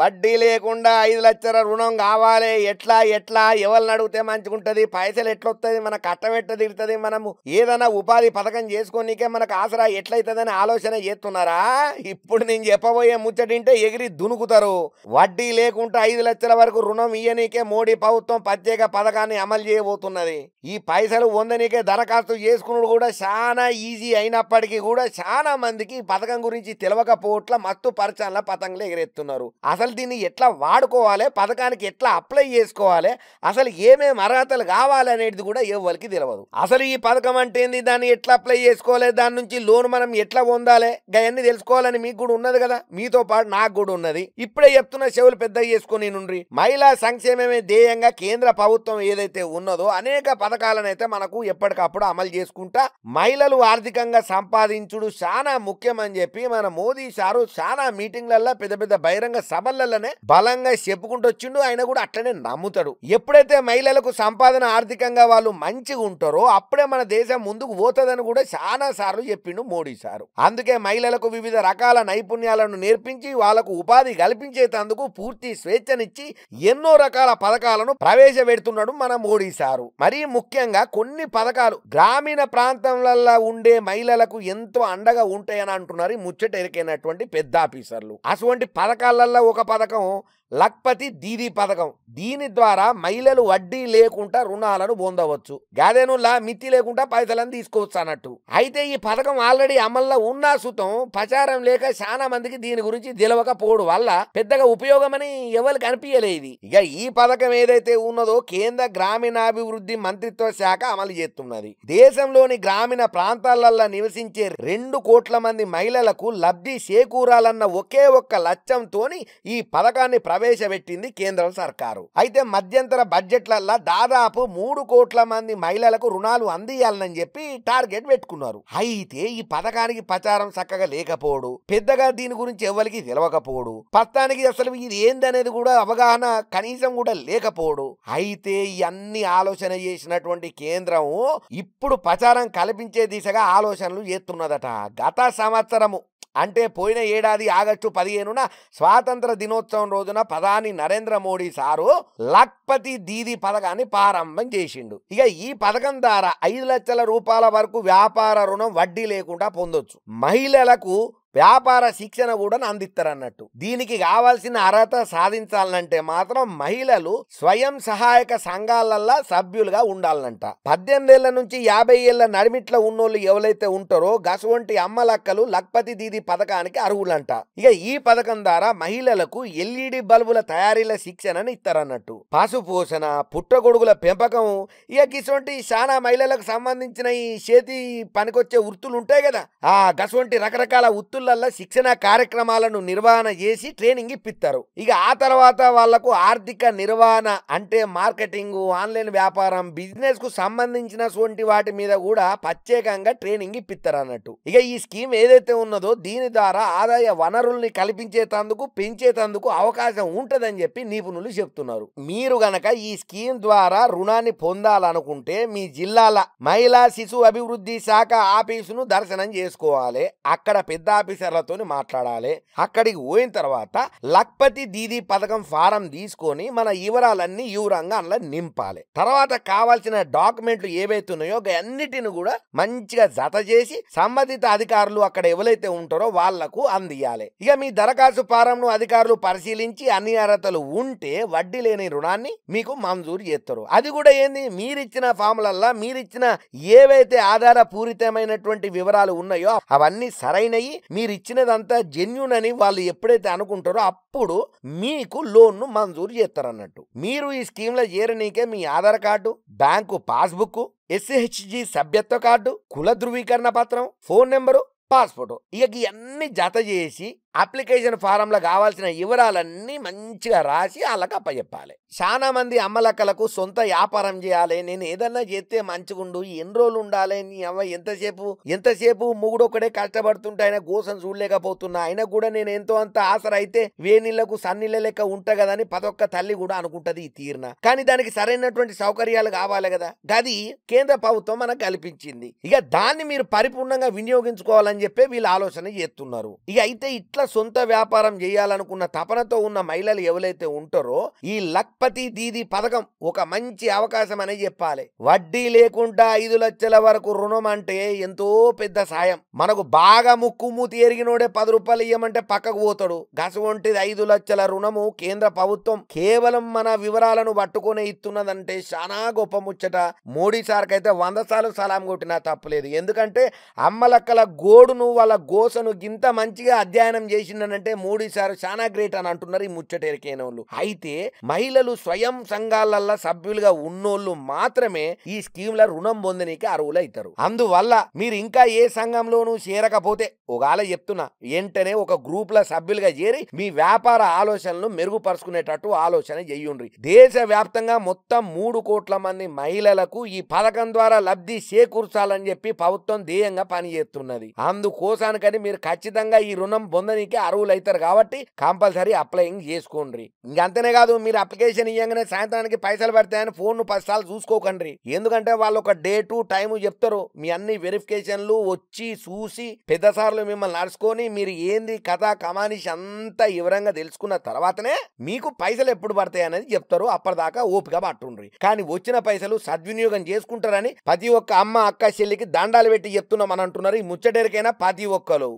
వడ్డీ లేకుండా ఐదు లక్షల రుణం కావాలి ఎట్లా ఎట్లా ఎవరిని అడిగితే మంచిగుంటది పైసలు ఎట్లొస్తుంది మన కట్టబెట్ట తిరుతుంది మనము ఏదైనా ఉపాధి పథకం చేసుకోనికే మనకు ఆసరా ఎట్లయితుందని ఆలోచన చేస్తున్నారా ఇప్పుడు నేను చెప్పబోయే ముచ్చటింటే ఎగిరి దునుకుతారు వడ్డీ లేకుండా ఐదు లక్షల వరకు రుణం ఇయ్యనీకే మోడీ ప్రభుత్వం ప్రత్యేక పథకాన్ని అమలు చేయబోతున్నది ఈ పైసలు పొందనికే దరఖాస్తు చేసుకున్నది కూడా చాలా ఈజీ అయినప్పటికీ కూడా చాలా మందికి పథకం గురించి తెలియకపోవట్ల మత్తు పరిచయాల పతంగులు ఎగిరెత్తారు చెప్తున్నారు అసలు దీన్ని ఎట్లా వాడుకోవాలి పథకానికి ఎట్లా అప్లై చేసుకోవాలి అసలు ఏమేమి అర్హతలు కావాలి అనేది కూడా ఎవరికి తెలియదు అసలు ఈ పథకం అంటే ఏంది దాన్ని ఎట్లా అప్లై చేసుకోవాలి దాని నుంచి లోన్ మనం ఎట్లా పొందాలి అవన్నీ తెలుసుకోవాలని మీకు కూడా ఉన్నది కదా మీతో పాటు నాకు కూడా ఉన్నది ఇప్పుడే చెప్తున్న చెవులు పెద్ద చేసుకుని నుండి మహిళా సంక్షేమమే ధ్యేయంగా కేంద్ర ప్రభుత్వం ఏదైతే ఉన్నదో అనేక పథకాలను అయితే మనకు ఎప్పటికప్పుడు అమలు చేసుకుంటా మహిళలు ఆర్థికంగా సంపాదించుడు చాలా ముఖ్యం అని చెప్పి మన మోదీ సారు చాలా మీటింగ్లల్లో పెద్ద పెద్ద బహిరంగ సభలలోనే బలంగా చెప్పుకుంటొచ్చిండు ఆయన కూడా అట్లనే నమ్ముతాడు ఎప్పుడైతే మహిళలకు సంపాదన ఆర్థికంగా వాళ్ళు మంచిగా ఉంటారో అప్పుడే మన దేశం ముందుకు పోతుందని కూడా చాలా సార్లు చెప్పిండు మోడీ సారు అందుకే మహిళలకు వివిధ రకాల నైపుణ్యాలను నేర్పించి వాళ్లకు ఉపాధి కల్పించేటందుకు పూర్తి స్వేచ్ఛనిచ్చి ఎన్నో రకాల పథకాలను ప్రవేశపెడుతున్నాడు మన మోడీ సారు మరీ ముఖ్యంగా కొన్ని పథకాలు గ్రామీణ ప్రాంతంలో ఉండే మహిళలకు ఎంతో అండగా ఉంటాయని అంటున్నారు ముచ్చట ఎరికైనటువంటి పెద్ద ఆఫీసర్లు అటువంటి పథకాలు పథకాలలో ఒక పథకం లక్పతి దీది పథకం దీని ద్వారా మహిళలు వడ్డీ లేకుండా రుణాలను పొందవచ్చు గాదెనులా మిత్తి లేకుండా పైసలను తీసుకోవచ్చు అన్నట్టు అయితే ఈ పథకం ఆల్రెడీ అమల్లో ఉన్నా సుతం ప్రచారం లేక చాలా మందికి దీని గురించి తెలవకపోవడం వల్ల పెద్దగా ఉపయోగమని ఎవరికి అనిపించలేదు ఇక ఈ పథకం ఏదైతే ఉన్నదో కేంద్ర గ్రామీణాభివృద్ధి మంత్రిత్వ శాఖ అమలు చేస్తున్నది దేశంలోని గ్రామీణ ప్రాంతాలలో నివసించే రెండు కోట్ల మంది మహిళలకు లబ్ధి చేకూరాలన్న ఒకే ఒక్క లక్ష్యం ఉద్దేశంతో ఈ పథకాన్ని ప్రవేశపెట్టింది కేంద్ర సర్కారు అయితే మధ్యంతర బడ్జెట్లలో దాదాపు మూడు కోట్ల మంది మహిళలకు రుణాలు అందియాలని చెప్పి టార్గెట్ పెట్టుకున్నారు అయితే ఈ పథకానికి ప్రచారం చక్కగా లేకపోడు పెద్దగా దీని గురించి ఎవరికి తెలవకపోడు ప్రస్తుతానికి అసలు ఇది ఏందనేది కూడా అవగాహన కనీసం కూడా లేకపోడు అయితే ఇవన్నీ ఆలోచన చేసినటువంటి కేంద్రం ఇప్పుడు ప్రచారం కల్పించే దిశగా ఆలోచనలు చేస్తున్నదట గత సంవత్సరము అంటే పోయిన ఏడాది ఆగస్టు పదిహేనున స్వాతంత్ర దినోత్సవం రోజున ప్రధాని నరేంద్ర మోడీ సారు లక్పతి దీది పథకాన్ని ప్రారంభం చేసిండు ఇక ఈ పథకం ద్వారా ఐదు లక్షల రూపాయల వరకు వ్యాపార రుణం వడ్డీ లేకుండా పొందొచ్చు మహిళలకు వ్యాపార శిక్షణ కూడా అందిస్తారన్నట్టు దీనికి కావాల్సిన అర్హత సాధించాలంటే మాత్రం మహిళలు స్వయం సహాయక సంఘాలల్లా సభ్యులుగా ఉండాలంట పద్దెనిమిదేళ్ల నుంచి యాభై ఏళ్ల నడిమిట్లో ఉన్నోళ్ళు ఎవరైతే ఉంటారో గసువంటి అమ్మలక్కలు లక్పతి దీది పథకానికి అర్హులంట ఇక ఈ పథకం ద్వారా మహిళలకు ఎల్ఈడి బల్బుల తయారీల శిక్షణను ఇస్తారన్నట్టు పశుపోషణ పుట్టగొడుగుల పెంపకం ఇక గిసువంటి చాలా మహిళలకు సంబంధించిన ఈ చేతి పనికొచ్చే వృత్తులు ఉంటాయి కదా ఆ గసువంటి రకరకాల వృత్తులు వృత్తులలో శిక్షణ కార్యక్రమాలను నిర్వహణ చేసి ట్రైనింగ్ ఇప్పిస్తారు ఇక ఆ తర్వాత వాళ్లకు ఆర్థిక నిర్వహణ అంటే మార్కెటింగ్ ఆన్లైన్ వ్యాపారం బిజినెస్ కు సంబంధించిన వాటి మీద కూడా ప్రత్యేకంగా ట్రైనింగ్ ఇప్పిస్తారు అన్నట్టు ఇక ఈ స్కీమ్ ఏదైతే ఉన్నదో దీని ద్వారా ఆదాయ వనరుల్ని కల్పించేటందుకు పెంచేటందుకు అవకాశం ఉంటదని చెప్పి నిపుణులు చెప్తున్నారు మీరు గనక ఈ స్కీమ్ ద్వారా రుణాన్ని పొందాలనుకుంటే మీ జిల్లాల మహిళా శిశు అభివృద్ధి శాఖ ఆఫీసును దర్శనం చేసుకోవాలి అక్కడ పెద్ద ఆఫీసర్లతో మాట్లాడాలి అక్కడికి పోయిన తర్వాత లక్పతి దీదీ పథకం ఫారం తీసుకొని మన వివరాలన్నీ వివరంగా అందులో నింపాలి తర్వాత కావాల్సిన డాక్యుమెంట్లు ఏవైతున్నాయో అన్నిటిని కూడా మంచిగా జత చేసి సంబంధిత అధికారులు అక్కడ ఎవరైతే ఉంటారో వాళ్లకు అందియాలి ఇక మీ దరఖాస్తు ఫారంను అధికారులు పరిశీలించి అన్ని అర్హతలు ఉంటే వడ్డీ లేని రుణాన్ని మీకు మంజూరు చేస్తారు అది కూడా ఏంది మీరిచ్చిన ఫామ్లల్లా మీరిచ్చిన ఏవైతే ఆధార పూరితమైనటువంటి వివరాలు ఉన్నాయో అవన్నీ సరైనవి మీరు ఇచ్చినదంతా జెన్యున్ అని వాళ్ళు ఎప్పుడైతే అనుకుంటారో అప్పుడు మీకు లోన్ను మంజూరు చేస్తారన్నట్టు మీరు ఈ స్కీమ్లో చేరనీకే మీ Aadhaar card bank passbook SHG సభ్యత్వ కార్డు కుల ధృవీకరణ పత్రం ఫోన్ నెంబరు పాస్పోర్టు ఇక ఇవన్నీ జత చేసి అప్లికేషన్ ఫారంలో కావాల్సిన వివరాలన్నీ మంచిగా రాసి వాళ్ళకి అప్పచెప్పాలి చాలా మంది అమ్మలక్కలకు సొంత వ్యాపారం చేయాలి నేను ఏదన్నా చేస్తే మంచిగుండు ఎన్ని రోజులు ఉండాలి నీ అవ్వ ఎంతసేపు ఎంతసేపు మూగుడొక్కడే కష్టపడుతుంటే ఆయన గోసం చూడలేకపోతున్నా ఆయన కూడా నేను ఎంతో అంత ఆసర అయితే వేనీళ్లకు సన్నీళ్ళ లెక్క ఉంటా కదా అని పదొక్క తల్లి కూడా అనుకుంటది ఈ తీరున కానీ దానికి సరైనటువంటి సౌకర్యాలు కావాలి కదా గది కేంద్ర ప్రభుత్వం మనకు కల్పించింది ఇక దాన్ని మీరు పరిపూర్ణంగా వినియోగించుకోవాలని చెప్పి వీళ్ళు ఆలోచన చేస్తున్నారు ఇక అయితే ఇట్లా సొంత వ్యాపారం చేయాలనుకున్న తపనతో ఉన్న మహిళలు ఎవరైతే ఉంటారో ఈ లక్పతి దీది పథకం ఒక మంచి అవకాశం అనే చెప్పాలి వడ్డీ లేకుండా ఐదు లక్షల వరకు రుణం అంటే ఎంతో పెద్ద సాయం మనకు బాగా ముక్కు మూతి ఎరిగినోడే పది రూపాయలు ఇయ్యమంటే పక్కకు పోతాడు వంటిది ఐదు లక్షల రుణము కేంద్ర ప్రభుత్వం కేవలం మన వివరాలను పట్టుకునే ఇస్తున్నదంటే చాలా గొప్ప ముచ్చట మోడీ సార్కైతే వంద సార్లు సలాం కొట్టినా తప్పలేదు ఎందుకంటే అమ్మలక్కల గోడును వాళ్ళ గోసను గింత మంచిగా అధ్యయనం చేసి చేసిండనంటే మోడీ సార్ చాలా గ్రేట్ అని అంటున్నారు ఈ ముచ్చటేరికైన వాళ్ళు అయితే మహిళలు స్వయం సంఘాలల్లో సభ్యులుగా ఉన్నోళ్ళు మాత్రమే ఈ స్కీమ్ ల రుణం పొందనీకి అర్హులు అవుతారు అందువల్ల మీరు ఇంకా ఏ సంఘంలోనూ చేరకపోతే ఒకవేళ చెప్తున్నా వెంటనే ఒక గ్రూప్ల సభ్యులుగా చేరి మీ వ్యాపార ఆలోచనలు మెరుగుపరుచుకునేటట్టు ఆలోచన చేయుండ్రి దేశ వ్యాప్తంగా మొత్తం మూడు కోట్ల మంది మహిళలకు ఈ పథకం ద్వారా లబ్ధి చేకూర్చాలని చెప్పి ప్రభుత్వం ధ్యేయంగా పనిచేస్తున్నది అందుకోసానికని మీరు ఖచ్చితంగా ఈ రుణం పొందని పొందడానికి అర్హులు అవుతారు కాబట్టి కంపల్సరీ అప్లయింగ్ చేసుకోండి ఇంకంతనే కాదు మీరు అప్లికేషన్ ఇవ్వగానే సాయంత్రానికి పైసలు పడతాయని ఫోన్ను పదిసార్లు చూసుకోకండి ఎందుకంటే వాళ్ళు ఒక డేటు టైము చెప్తారు మీ అన్ని వెరిఫికేషన్లు వచ్చి చూసి పెద్దసార్లు మిమ్మల్ని నడుచుకొని మీరు ఏంది కథ కమానిషి అంతా వివరంగా తెలుసుకున్న తర్వాతనే మీకు పైసలు ఎప్పుడు పడతాయి అనేది చెప్తారు అప్పటిదాకా ఓపిక పట్టుండ్రి కానీ వచ్చిన పైసలు సద్వినియోగం చేసుకుంటారని ప్రతి ఒక్క అమ్మ అక్క చెల్లికి దండాలు పెట్టి చెప్తున్నామని అంటున్నారు ఈ ముచ్చటేరికైనా ప్రతి ఒక్కరు